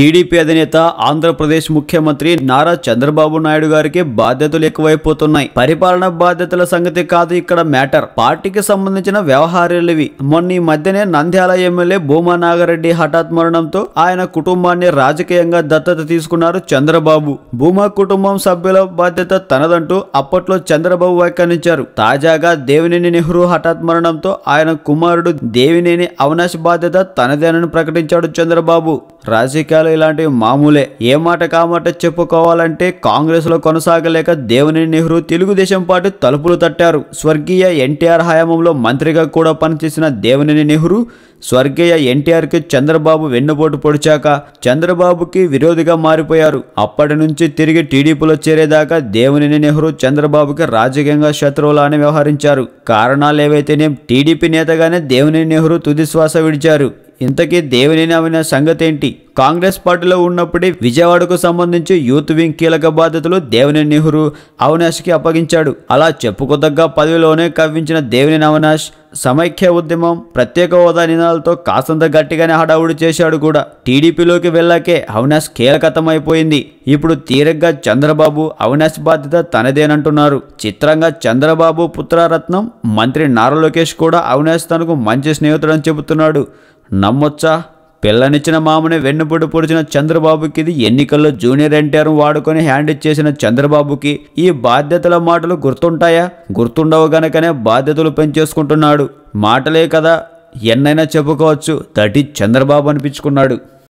TDP అధినేత ఆంధ్రప్రదేశ్ ముఖ్యమంత్రి నారా చంద్రబాబు నాయుడు గారికి బాధ్యతలు ఎక్కువైపోతున్నాయి పరిపాలన బాధ్యతల సంగతి కాదు ఇక్కడ మ్యాటర్ పార్టీకి సంబంధించిన వ్యవహారాలువి మొన్న ఈ మధ్యనే నంద్యాల ఎమ్మెల్యే భూమా నాగరెడ్డి హఠాత్ మరణంతో ఆయన కుటుంబాన్ని రాజకీయంగా దత్తత తీసుకున్నారు చంద్రబాబు భూమా కుటుంబం సభ్యుల బాధ్యత తనదంటూ అప్పట్లో చంద్రబాబు వ్యాఖ్యానించారు తాజాగా దేవినేని నెహ్రూ హఠాత్ మరణంతో ఆయన కుమారుడు దేవినేని అవినాష్ బాధ్యత తనదేనని ప్రకటించాడు చంద్రబాబు రాజకీయాలు ఇలాంటివి మామూలే ఏ మాట కామాట చెప్పుకోవాలంటే కాంగ్రెస్లో కొనసాగలేక దేవినేని నెహ్రూ తెలుగుదేశం పార్టీ తలుపులు తట్టారు స్వర్గీయ ఎన్టీఆర్ హయాంలో మంత్రిగా కూడా పనిచేసిన దేవినేని నెహ్రూ స్వర్గీయ ఎన్టీఆర్కి చంద్రబాబు వెన్నుపోటు పొడిచాక చంద్రబాబుకి విరోధిగా మారిపోయారు అప్పటి నుంచి తిరిగి టీడీపీలో చేరేదాకా దేవినేని నెహ్రూ చంద్రబాబుకి రాజకీయంగా అని వ్యవహరించారు కారణాలు ఏవైతేనే టీడీపీ నేతగానే దేవినేని నెహ్రూ తుదిశ్వాస విడిచారు ఇంతకీ దేవిని అవిన సంగతి ఏంటి కాంగ్రెస్ పార్టీలో ఉన్నప్పుడే విజయవాడకు సంబంధించి యూత్ వింగ్ కీలక బాధ్యతలు దేవిని నెహ్రూ అవినాష్కి అప్పగించాడు అలా చెప్పుకోదగ్గ పదవిలోనే కవ్వించిన దేవిని అవినాష్ సమైక్య ఉద్యమం ప్రత్యేక హోదా నినాదాలతో కాసంత గట్టిగానే హడావుడి చేశాడు కూడా టీడీపీలోకి వెళ్ళాకే అవినాష్ కీలకతమైపోయింది ఇప్పుడు తీరగ్గా చంద్రబాబు అవినాష్ బాధ్యత తనదేనంటున్నారు చిత్రంగా చంద్రబాబు పుత్రరత్నం మంత్రి నారా లోకేష్ కూడా అవినాష్ తనకు మంచి స్నేహితుడని చెబుతున్నాడు నమ్మొచ్చా పిల్లనిచ్చిన మామని వెన్నుపొడి పొడిచిన చంద్రబాబుకి ఇది ఎన్నికల్లో జూనియర్ ఎన్టీఆర్ వాడుకొని హ్యాండ్ చేసిన చంద్రబాబుకి ఈ బాధ్యతల మాటలు గుర్తుంటాయా గుర్తుండవు గనకనే బాధ్యతలు పెంచేసుకుంటున్నాడు మాటలే కదా ఎన్నైనా చెప్పుకోవచ్చు ఈజ్ చంద్రబాబు అనిపించుకున్నాడు